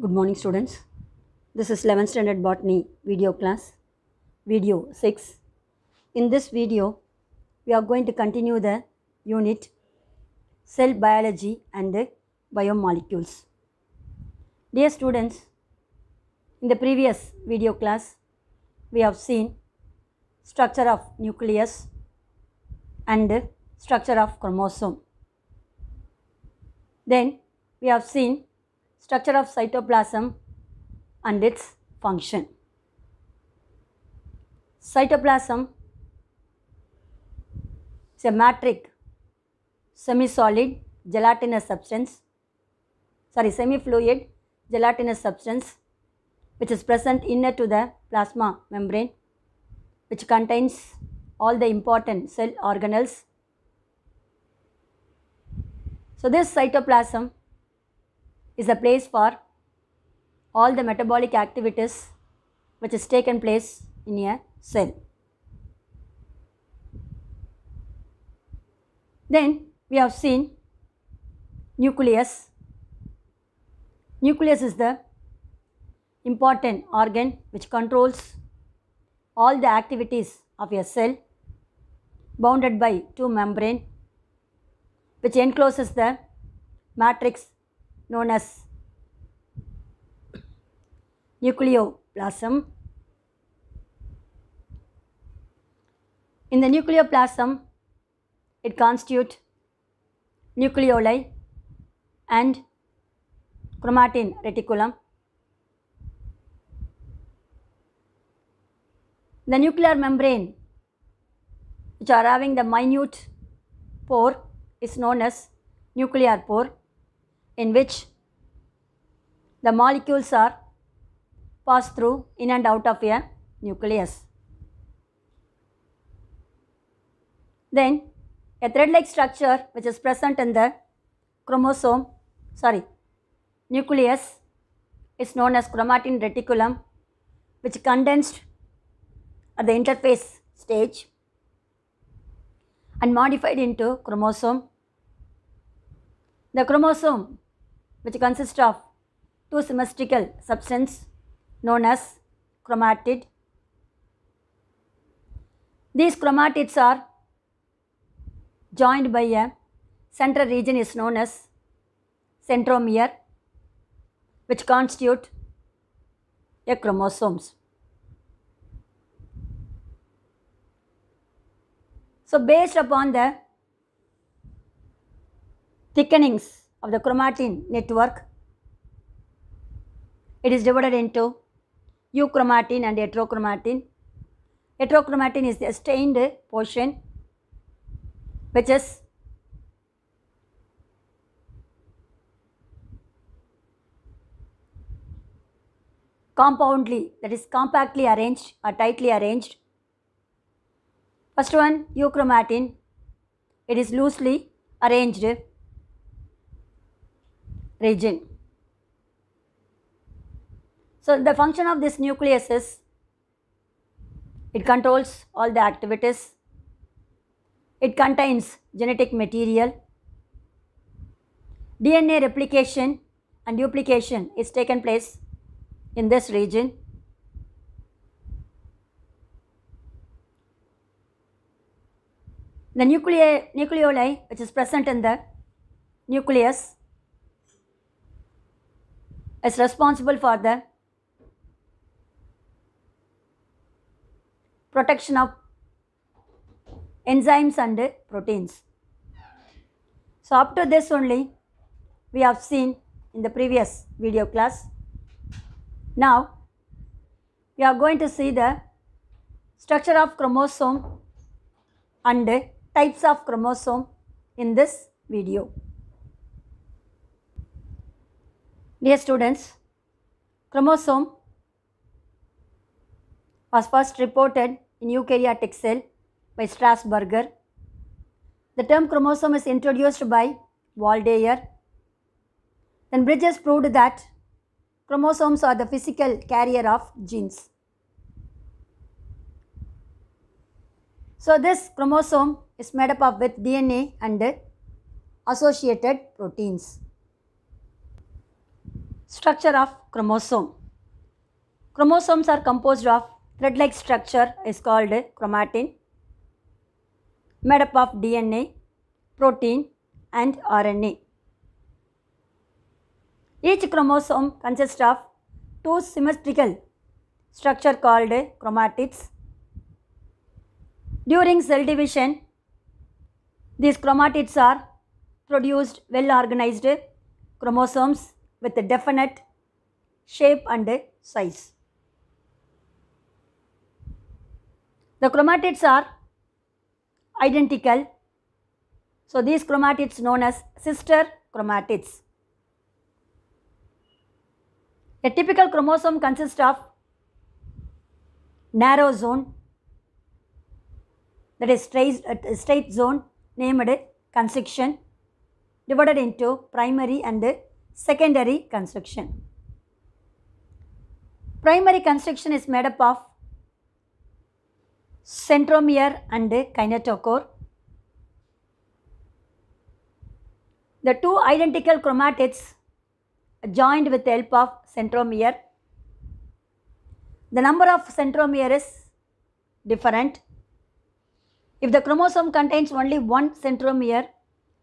Good morning students. This is 11th standard botany video class, video 6. In this video, we are going to continue the unit cell biology and the biomolecules. Dear students, in the previous video class, we have seen structure of nucleus and structure of chromosome. Then we have seen structure of cytoplasm and its function. Cytoplasm is a matrix semi-solid gelatinous substance, sorry semi-fluid gelatinous substance which is present inner to the plasma membrane which contains all the important cell organelles. So this cytoplasm is a place for all the metabolic activities which is taken place in a cell. Then we have seen nucleus. Nucleus is the important organ which controls all the activities of a cell bounded by two membrane which encloses the matrix known as nucleoplasm. In the nucleoplasm, it constitutes nucleoli and chromatin reticulum. The nuclear membrane, which are having the minute pore, is known as nuclear pore in which the molecules are passed through in and out of a nucleus. Then a thread-like structure which is present in the chromosome, sorry, nucleus is known as chromatin reticulum which condensed at the interface stage and modified into chromosome. The chromosome which consists of two symmetrical substance known as chromatid. These chromatids are joined by a central region is known as centromere which constitute a chromosomes. So based upon the thickenings of the chromatin network. It is divided into euchromatin and heterochromatin. Heterochromatin is the stained portion which is compoundly that is compactly arranged or tightly arranged. First one euchromatin it is loosely arranged region. So the function of this nucleus is it controls all the activities, it contains genetic material, DNA replication and duplication is taken place in this region. The nuclei, nucleoli which is present in the nucleus is responsible for the protection of enzymes and proteins. So, up to this only we have seen in the previous video class. Now, we are going to see the structure of chromosome and types of chromosome in this video. Dear students, chromosome was first reported in eukaryotic cell by Strasburger. The term chromosome is introduced by Waldeyer. Then Bridges proved that chromosomes are the physical carrier of genes. So this chromosome is made up of with DNA and associated proteins. Structure of chromosome. Chromosomes are composed of thread-like structure is called chromatin, made up of DNA, protein and RNA. Each chromosome consists of two symmetrical structure called chromatids. During cell division, these chromatids are produced well organized chromosomes with a definite shape and size. The chromatids are identical. So, these chromatids known as sister chromatids. A typical chromosome consists of narrow zone that is straight, uh, straight zone named constriction divided into primary and secondary construction. Primary construction is made up of centromere and kinetochore. The two identical chromatids joined with the help of centromere. The number of centromere is different. If the chromosome contains only one centromere,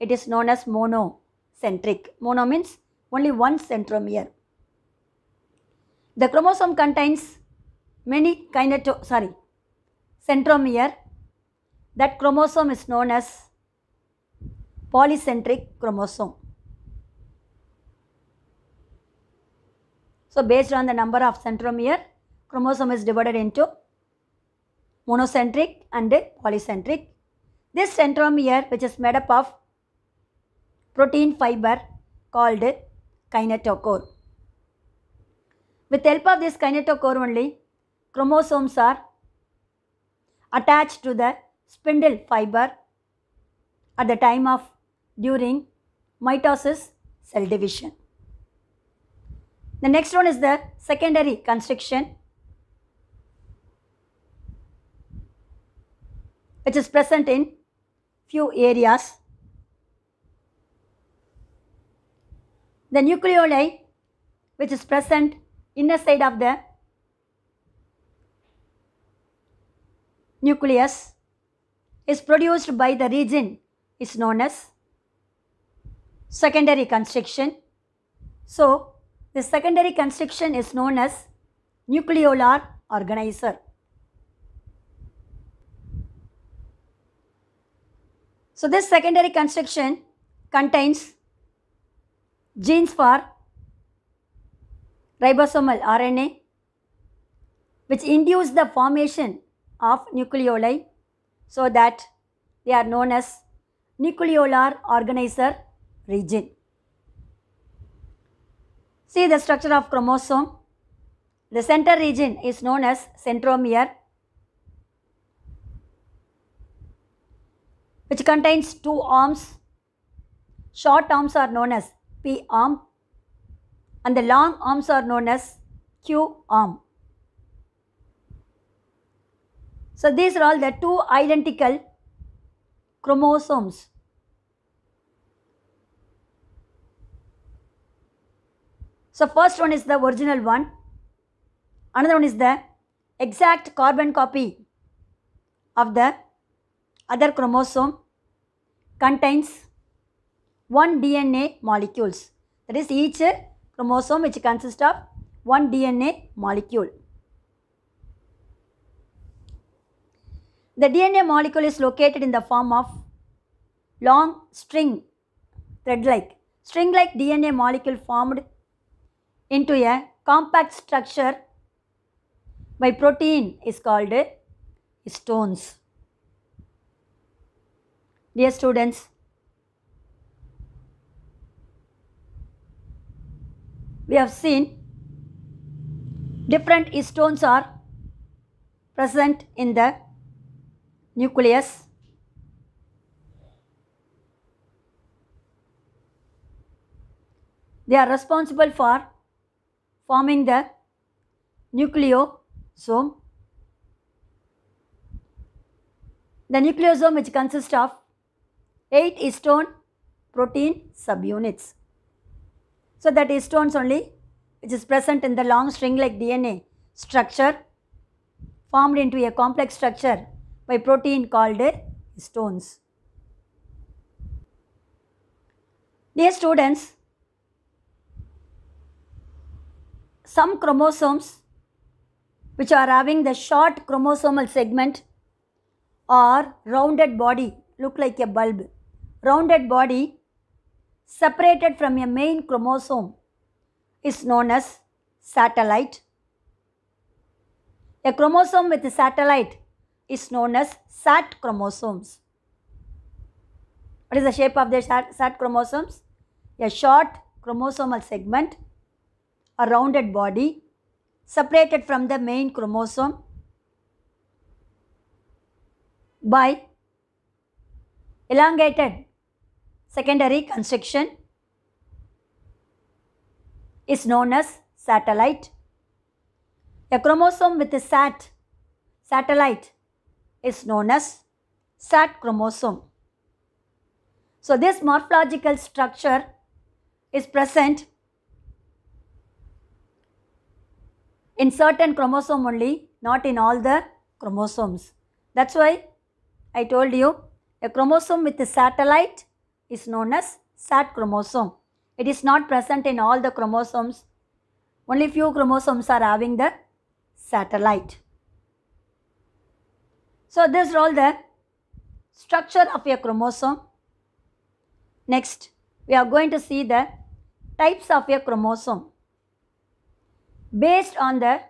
it is known as monocentric. Mono means only one centromere. The chromosome contains many kineto sorry centromere. That chromosome is known as polycentric chromosome. So based on the number of centromere, chromosome is divided into monocentric and polycentric. This centromere which is made up of protein fiber called kinetochore. With help of this kinetochore only, chromosomes are attached to the spindle fiber at the time of during mitosis cell division. The next one is the secondary constriction which is present in few areas the nucleoli which is present inner side of the nucleus is produced by the region is known as secondary constriction. So, the secondary constriction is known as nucleolar organizer. So, this secondary constriction contains genes for ribosomal RNA which induce the formation of nucleoli so that they are known as nucleolar organizer region. See the structure of chromosome. The center region is known as centromere which contains two arms. Short arms are known as P arm and the long arms are known as Q arm. So these are all the two identical chromosomes. So first one is the original one, another one is the exact carbon copy of the other chromosome contains one DNA molecules. That is each chromosome which consists of one DNA molecule. The DNA molecule is located in the form of long string thread-like. String-like DNA molecule formed into a compact structure by protein is called stones. Dear students, we have seen different stones are present in the nucleus. They are responsible for forming the nucleosome. The nucleosome which consists of 8 stone protein subunits. So that histones only which is present in the long string like DNA structure formed into a complex structure by protein called histones. Dear students, some chromosomes which are having the short chromosomal segment or rounded body look like a bulb. Rounded body separated from a main chromosome is known as satellite. A chromosome with a satellite is known as sat chromosomes. What is the shape of the sat chromosomes? A short chromosomal segment, a rounded body separated from the main chromosome by elongated secondary construction is known as satellite. A chromosome with a sat satellite is known as sat chromosome. So this morphological structure is present in certain chromosome only, not in all the chromosomes. That's why I told you a chromosome with a satellite is known as SAT chromosome. It is not present in all the chromosomes. Only few chromosomes are having the satellite. So this is all the structure of a chromosome. Next, we are going to see the types of a chromosome. Based on the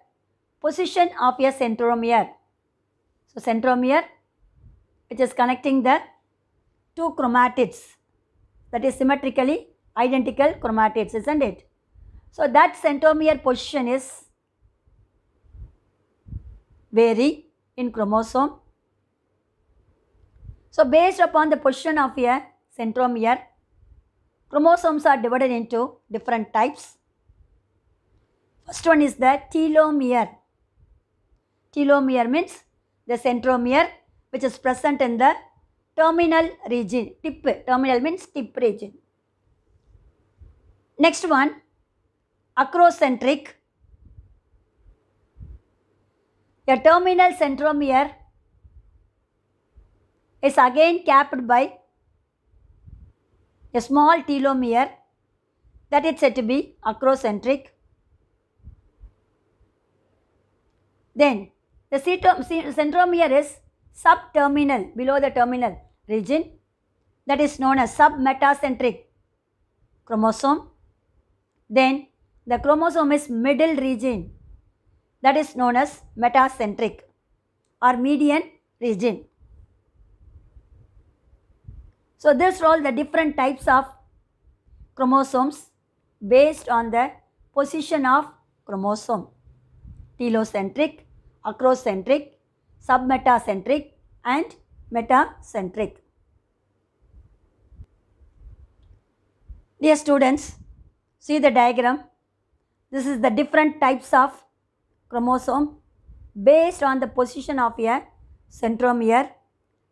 position of a centromere. So centromere which is connecting the two chromatids that is symmetrically identical chromatids, isn't it? So that centromere position is vary in chromosome. So based upon the position of a centromere, chromosomes are divided into different types. First one is the telomere. Telomere means the centromere which is present in the terminal region, tip, terminal means tip region. Next one, acrocentric. The terminal centromere is again capped by a small telomere that is said to be acrocentric. Then the centromere is subterminal, below the terminal region that is known as submetacentric chromosome. Then the chromosome is middle region that is known as metacentric or median region. So these are all the different types of chromosomes based on the position of chromosome. Telocentric, acrocentric, submetacentric and metacentric. Dear students, see the diagram. This is the different types of chromosome based on the position of a centromere.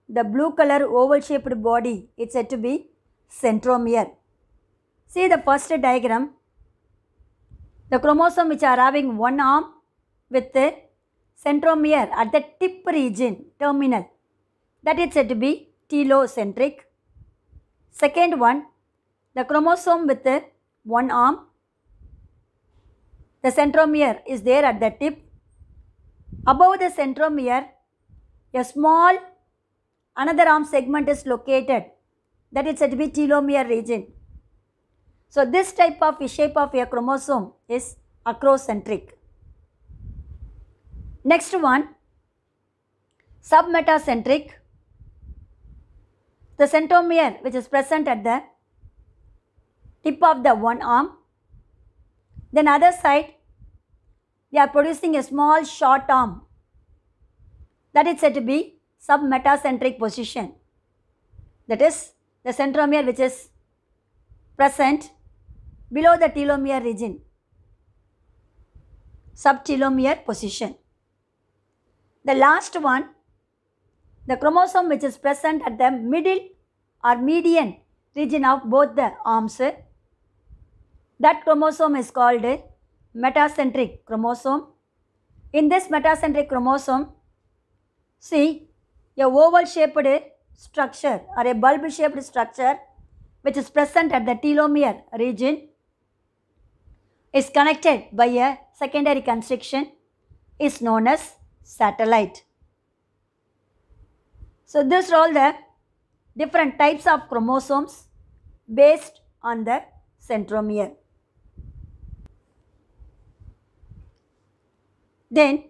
The blue color oval shaped body is said to be centromere. See the first diagram. The chromosome which are having one arm with centromere at the tip region, terminal, that is said to be telocentric. Second one, the chromosome with one arm. The centromere is there at the tip. Above the centromere, a small another arm segment is located that is said to be telomere region. So this type of shape of a chromosome is acrocentric. Next one, submetacentric. The centromere which is present at the tip of the one arm. Then other side, they are producing a small short arm. That is said to be submetacentric position. That is the centromere which is present below the telomere region. Subtelomere position. The last one, the chromosome which is present at the middle or median region of both the arms, that chromosome is called metacentric chromosome. In this metacentric chromosome, see a oval shaped structure or a bulb shaped structure which is present at the telomere region is connected by a secondary constriction is known as satellite. So these are all the different types of chromosomes based on the centromere. Then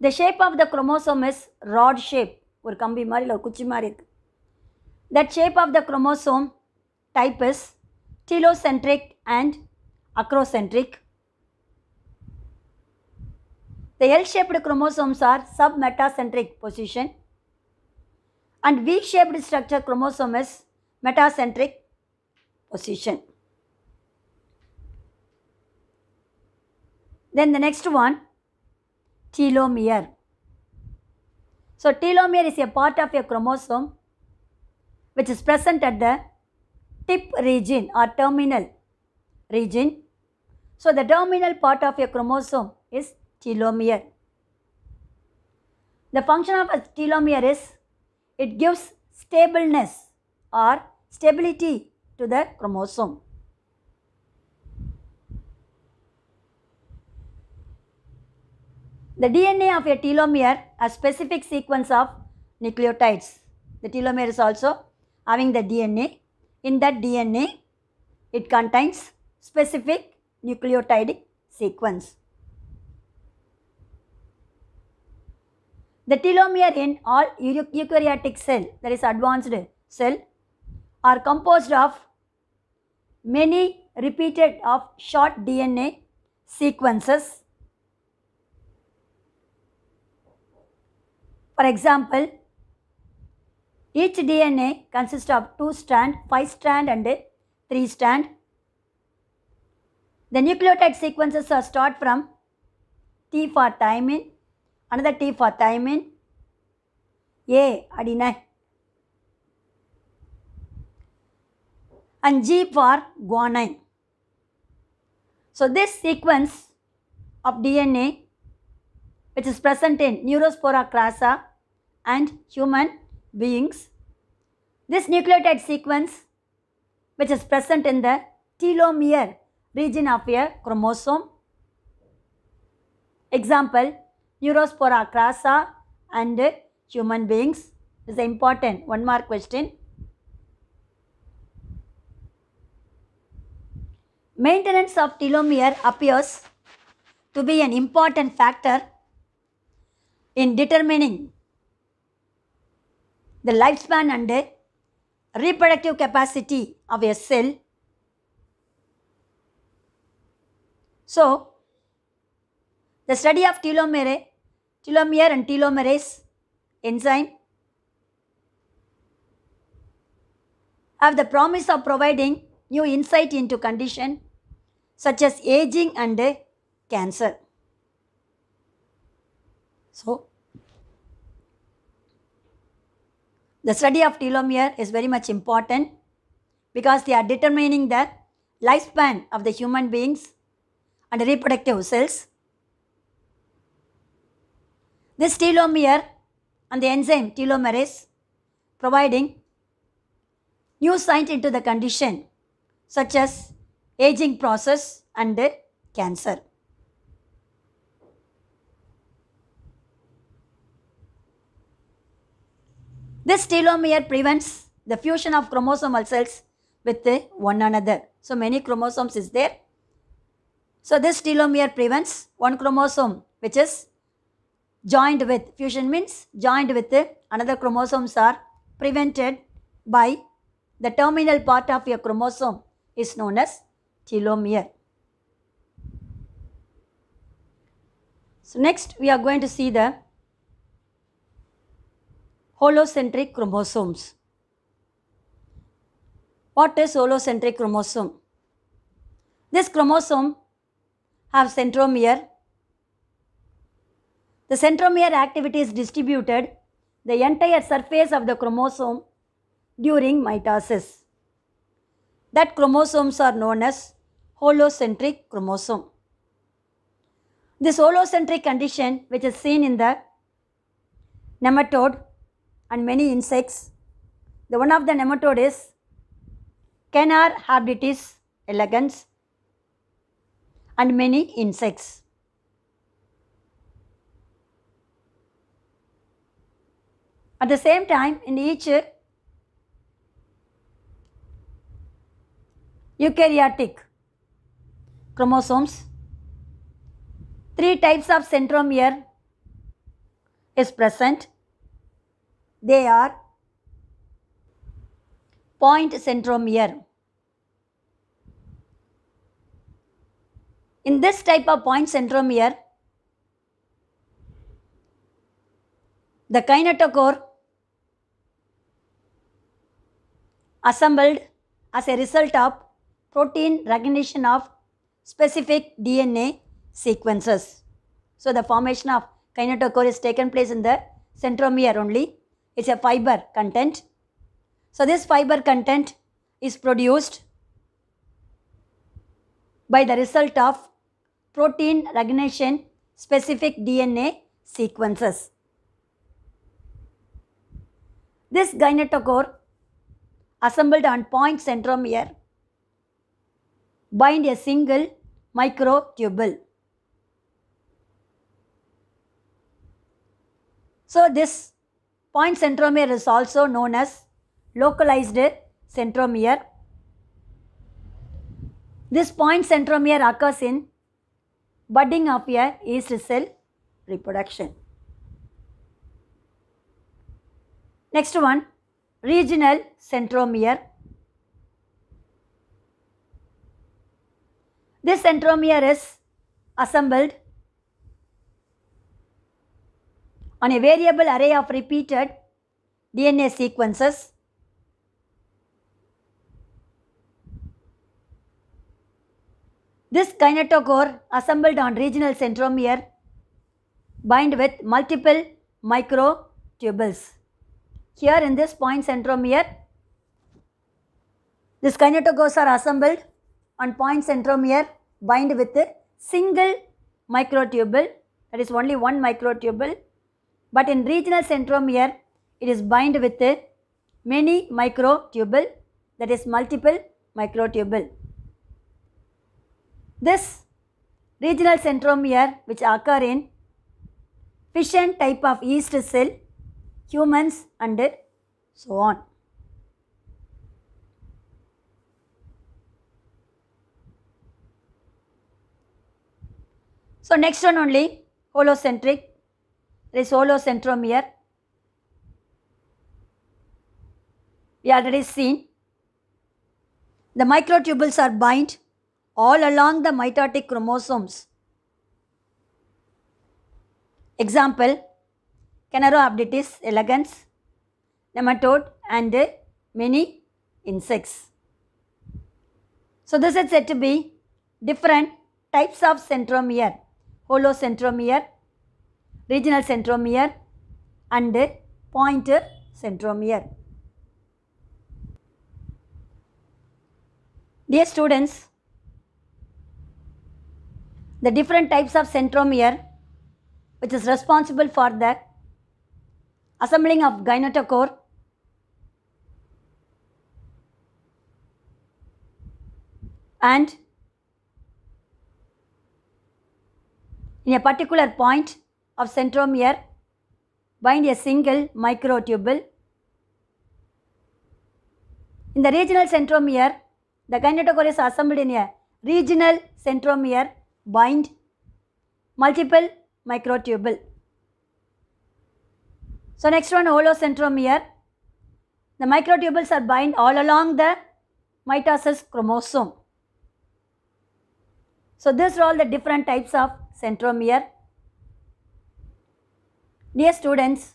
the shape of the chromosome is rod shape. Or கம்பி மாதிரி இல்லை that shape of the chromosome type is telocentric and acrocentric the L-shaped chromosomes are submetacentric position and V-shaped structure chromosome is metacentric position. Then the next one, telomere. So telomere is a part of a chromosome which is present at the tip region or terminal region. So the terminal part of a chromosome is telomere. The function of a telomere is it gives stableness or stability to the chromosome. The DNA of a telomere a specific sequence of nucleotides. The telomere is also having the DNA. In that DNA, it contains specific nucleotide sequence. The telomere in all eukaryotic cell, that is advanced cell, are composed of many repeated of short DNA sequences. For example, each DNA consists of 2 strand, 5 strand and 3 strand. The nucleotide sequences are start from T for thymine, Another T for thymine. A. Adenine. And G for guanine. So this sequence of DNA which is present in Neurospora crassa and human beings. This nucleotide sequence which is present in the telomere region of a chromosome. Example, Neurospora crassa and human beings is important. One more question. Maintenance of telomere appears to be an important factor in determining the lifespan and reproductive capacity of a cell. So, the study of telomere, telomere and telomerase enzyme have the promise of providing new insight into condition such as aging and cancer. So, the study of telomere is very much important because they are determining the lifespan of the human beings and reproductive cells this telomere and the enzyme telomerase providing new sight into the condition such as aging process and cancer. This telomere prevents the fusion of chromosomal cells with one another. So many chromosomes is there. So this telomere prevents one chromosome which is joined with fusion means joined with another chromosomes are prevented by the terminal part of a chromosome is known as telomere. So next we are going to see the holocentric chromosomes. What is holocentric chromosome? This chromosome have centromere the centromere activity is distributed the entire surface of the chromosome during mitosis. That chromosomes are known as holocentric chromosome. This holocentric condition which is seen in the nematode and many insects, the one of the nematode is Canar habditis elegans and many insects. At the same time, in each eukaryotic chromosomes, three types of centromere is present. They are point centromere. In this type of point centromere, the kinetochore assembled as a result of protein recognition of specific DNA sequences. So, the formation of kinetochore is taken place in the centromere only. It's a fiber content. So, this fiber content is produced by the result of protein recognition specific DNA sequences. This kinetochore assembled on point centromere bind a single microtubule. So this point centromere is also known as localized centromere. This point centromere occurs in budding of a yeast cell reproduction. Next one, regional centromere. This centromere is assembled on a variable array of repeated DNA sequences. This kinetochore assembled on regional centromere bind with multiple microtubules. Here in this point centromere, this kinetochores are assembled on point centromere bind with a single microtubule that is only one microtubule but in regional centromere it is bind with a many microtubule that is multiple microtubule. This regional centromere which occur in fission type of yeast cell humans and so on. So next one only holocentric, there is holocentromere. We already seen. The microtubules are bind all along the mitotic chromosomes. Example, Canaroabditis elegans, nematode and many insects. So this is said to be different types of centromere, holocentromere, regional centromere and pointer centromere. Dear students, the different types of centromere which is responsible for the assembling of gynotochore, and in a particular point of centromere bind a single microtubule. In the regional centromere, the kinetochore is assembled in a regional centromere bind multiple microtubule. So next one holocentromere. The microtubules are bind all along the mitosis chromosome. So these are all the different types of centromere. Dear students,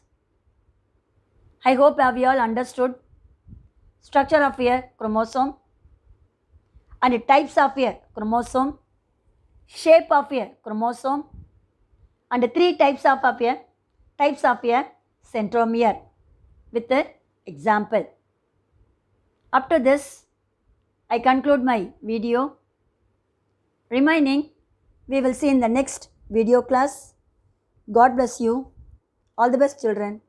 I hope have you all understood structure of a chromosome and the types of a chromosome, shape of a chromosome and the three types of, of a types of a centromere with an example. After this, I conclude my video. Remaining, we will see in the next video class. God bless you. All the best children.